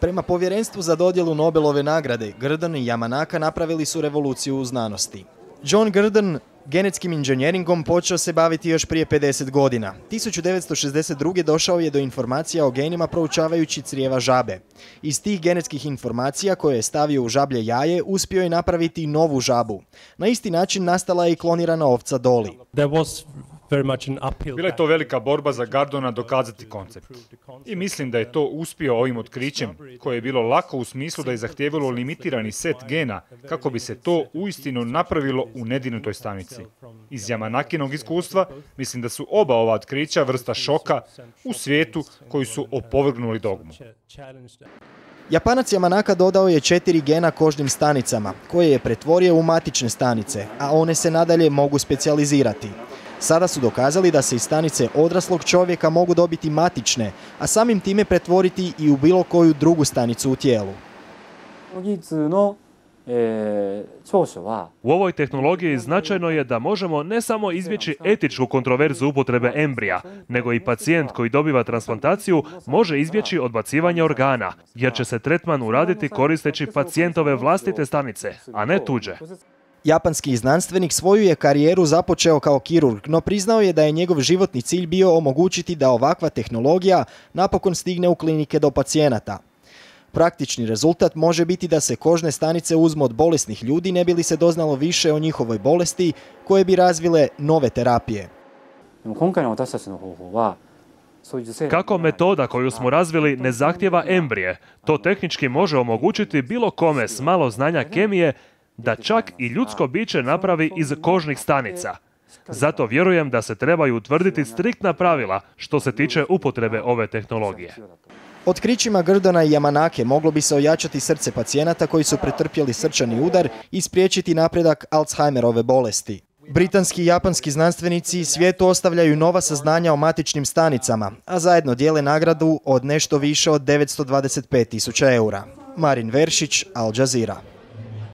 Prema povjerenstvu za dodjelu Nobelove nagrade, Grdon i Yamanaka napravili su revoluciju u znanosti. John Grden genetskim inženjeringom počeo se baviti još prije 50 godina. 1962. došao je do informacija o genima proučavajući crijeva žabe. Iz tih genetskih informacija koje je stavio u žablje jaje uspio je napraviti novu žabu. Na isti način nastala je i klonirana ovca Doli. Bila je to velika borba za Gardona dokazati koncept. I mislim da je to uspio ovim otkrićem, koje je bilo lako u smislu da je zahtjevalo limitirani set gena kako bi se to uistinu napravilo u nedinutoj stanici. Iz Jamanakinog iskustva mislim da su oba ova otkrića vrsta šoka u svijetu koji su opovrgnuli dogmu. Japanac Yamanaka dodao je četiri gena kožnim stanicama, koje je pretvorio u matične stanice, a one se nadalje mogu specijalizirati. Sada su dokazali da se iz stanice odraslog čovjeka mogu dobiti matične, a samim time pretvoriti i u bilo koju drugu stanicu u tijelu. E, u ovoj tehnologiji značajno je da možemo ne samo izbjeći etičku kontroverzu upotrebe embrija, nego i pacijent koji dobiva transplantaciju može izbjeći odbacivanje organa, jer će se tretman uraditi koristeći pacijentove vlastite stanice, a ne tuđe. Japanski znanstvenik svoju je karijeru započeo kao kirurg, no priznao je da je njegov životni cilj bio omogućiti da ovakva tehnologija napokon stigne u klinike do pacijenata. Praktični rezultat može biti da se kožne stanice uzmu od bolesnih ljudi ne bi li se doznalo više o njihovoj bolesti koje bi razvile nove terapije. Kako metoda koju smo razvili ne zahtjeva embrije, to tehnički može omogućiti bilo kome s malo znanja kemije da čak i ljudsko biće napravi iz kožnih stanica. Zato vjerujem da se trebaju utvrditi striktna pravila što se tiče upotrebe ove tehnologije. Otkrićima Grdana i Jamanake moglo bi se ojačati srce pacijenata koji su pretrpjeli srčani udar i spriječiti napredak Alzheimerove bolesti. Britanski i japanski znanstvenici svijetu ostavljaju nova saznanja o matičnim stanicama, a zajedno dijele nagradu od nešto više od 925 tisuća eura. Marin Veršić, Al Jazeera.